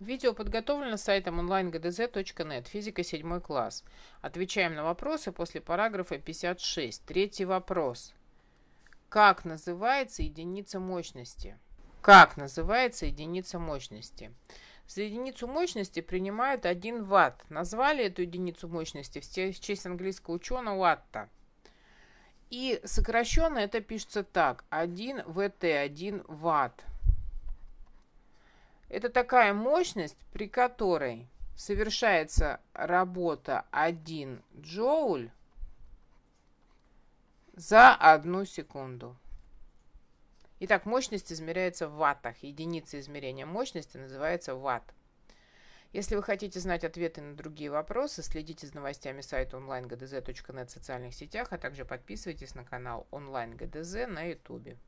Видео подготовлено сайтом онлайн-гдз.нет. Физика 7 класс. Отвечаем на вопросы после параграфа 56. Третий вопрос. Как называется единица мощности? Как называется единица мощности? За единицу мощности принимают 1 ватт. Назвали эту единицу мощности в честь английского ученого Ватта. И сокращенно это пишется так. 1 ВТ, 1 ватт. Это такая мощность, при которой совершается работа 1 джоуль за одну секунду. Итак, мощность измеряется в ваттах. Единица измерения мощности называется ватт. Если вы хотите знать ответы на другие вопросы, следите за новостями сайта онлайн.гдз.нет в социальных сетях, а также подписывайтесь на канал онлайн.гдз на YouTube.